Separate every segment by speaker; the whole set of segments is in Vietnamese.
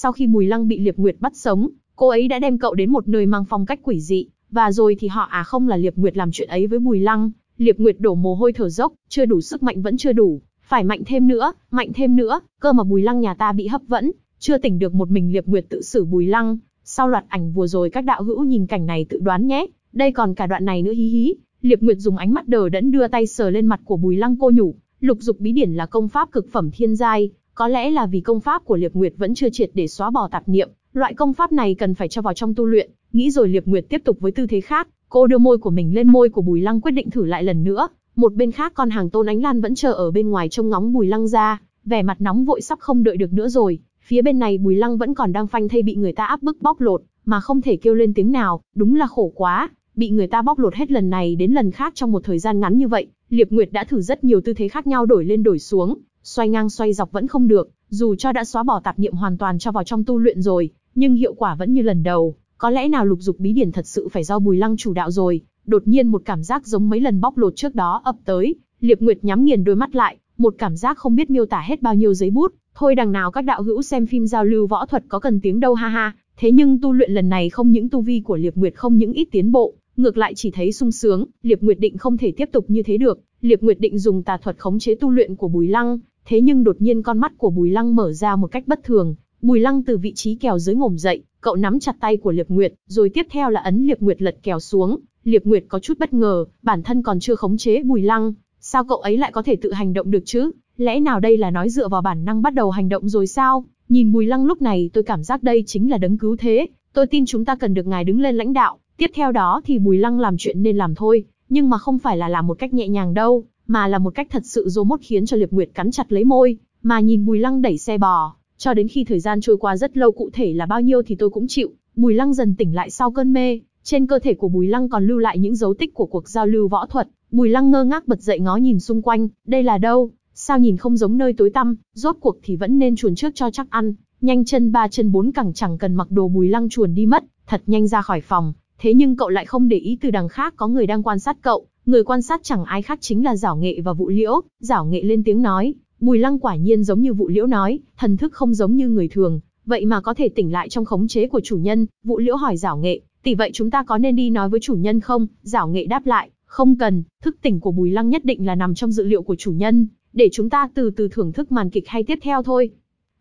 Speaker 1: Sau khi Mùi Lăng bị Liệp Nguyệt bắt sống, cô ấy đã đem cậu đến một nơi mang phong cách quỷ dị, và rồi thì họ à không là Liệp Nguyệt làm chuyện ấy với Mùi Lăng, Liệp Nguyệt đổ mồ hôi thở dốc, chưa đủ sức mạnh vẫn chưa đủ, phải mạnh thêm nữa, mạnh thêm nữa, cơ mà Mùi Lăng nhà ta bị hấp vẫn, chưa tỉnh được một mình Liệp Nguyệt tự xử Mùi Lăng, sau loạt ảnh vừa rồi các đạo hữu nhìn cảnh này tự đoán nhé, đây còn cả đoạn này nữa hí hí. Liệp Nguyệt dùng ánh mắt đờ đẫn đưa tay sờ lên mặt của Bùi Lăng cô nhủ, Lục Dục Bí Điển là công pháp cực phẩm thiên giai, có lẽ là vì công pháp của Liệp Nguyệt vẫn chưa triệt để xóa bỏ tạp niệm, loại công pháp này cần phải cho vào trong tu luyện, nghĩ rồi Liệp Nguyệt tiếp tục với tư thế khác, cô đưa môi của mình lên môi của Bùi Lăng quyết định thử lại lần nữa. Một bên khác con hàng Tôn Ánh Lan vẫn chờ ở bên ngoài trông ngóng Bùi Lăng ra, vẻ mặt nóng vội sắp không đợi được nữa rồi. Phía bên này Bùi Lăng vẫn còn đang phanh thây bị người ta áp bức bóc lột, mà không thể kêu lên tiếng nào, đúng là khổ quá, bị người ta bóc lột hết lần này đến lần khác trong một thời gian ngắn như vậy, Liệp Nguyệt đã thử rất nhiều tư thế khác nhau đổi lên đổi xuống, xoay ngang xoay dọc vẫn không được, dù cho đã xóa bỏ tạp niệm hoàn toàn cho vào trong tu luyện rồi, nhưng hiệu quả vẫn như lần đầu, có lẽ nào lục dục bí điển thật sự phải do Bùi Lăng chủ đạo rồi, đột nhiên một cảm giác giống mấy lần bóc lột trước đó ập tới, Liệp Nguyệt nhắm nghiền đôi mắt lại, một cảm giác không biết miêu tả hết bao nhiêu giấy bút, thôi đằng nào các đạo hữu xem phim giao lưu võ thuật có cần tiếng đâu ha ha, thế nhưng tu luyện lần này không những tu vi của Liệp Nguyệt không những ít tiến bộ, ngược lại chỉ thấy sung sướng, Liệp Nguyệt định không thể tiếp tục như thế được, Liệp Nguyệt định dùng tà thuật khống chế tu luyện của Bùi Lăng, Thế nhưng đột nhiên con mắt của Bùi Lăng mở ra một cách bất thường, Bùi Lăng từ vị trí kèo dưới ngổm dậy, cậu nắm chặt tay của Liệp Nguyệt, rồi tiếp theo là ấn Liệp Nguyệt lật kèo xuống. Liệp Nguyệt có chút bất ngờ, bản thân còn chưa khống chế Bùi Lăng, sao cậu ấy lại có thể tự hành động được chứ? Lẽ nào đây là nói dựa vào bản năng bắt đầu hành động rồi sao? Nhìn Bùi Lăng lúc này tôi cảm giác đây chính là đấng cứu thế, tôi tin chúng ta cần được ngài đứng lên lãnh đạo, tiếp theo đó thì Bùi Lăng làm chuyện nên làm thôi, nhưng mà không phải là làm một cách nhẹ nhàng đâu, mà là một cách thật sự dô mốt khiến cho Liệp Nguyệt cắn chặt lấy môi, mà nhìn Bùi Lăng đẩy xe bò, cho đến khi thời gian trôi qua rất lâu cụ thể là bao nhiêu thì tôi cũng chịu. Bùi Lăng dần tỉnh lại sau cơn mê, trên cơ thể của Bùi Lăng còn lưu lại những dấu tích của cuộc giao lưu võ thuật. Bùi Lăng ngơ ngác bật dậy ngó nhìn xung quanh, đây là đâu? Sao nhìn không giống nơi tối tăm, rốt cuộc thì vẫn nên chuồn trước cho chắc ăn. Nhanh chân ba chân bốn cẳng chẳng cần mặc đồ Bùi Lăng chuồn đi mất, thật nhanh ra khỏi phòng. Thế nhưng cậu lại không để ý từ đằng khác có người đang quan sát cậu, Người quan sát chẳng ai khác chính là giảo nghệ và vụ liễu, giảo nghệ lên tiếng nói, bùi lăng quả nhiên giống như vụ liễu nói, thần thức không giống như người thường, vậy mà có thể tỉnh lại trong khống chế của chủ nhân, vụ liễu hỏi giảo nghệ, tỷ vậy chúng ta có nên đi nói với chủ nhân không, giảo nghệ đáp lại, không cần, thức tỉnh của bùi lăng nhất định là nằm trong dự liệu của chủ nhân, để chúng ta từ từ thưởng thức màn kịch hay tiếp theo thôi.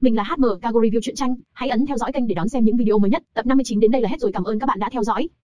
Speaker 1: Mình là HM Cago Review truyện tranh, hãy ấn theo dõi kênh để đón xem những video mới nhất. Tập 59 đến đây là hết rồi, cảm ơn các bạn đã theo dõi.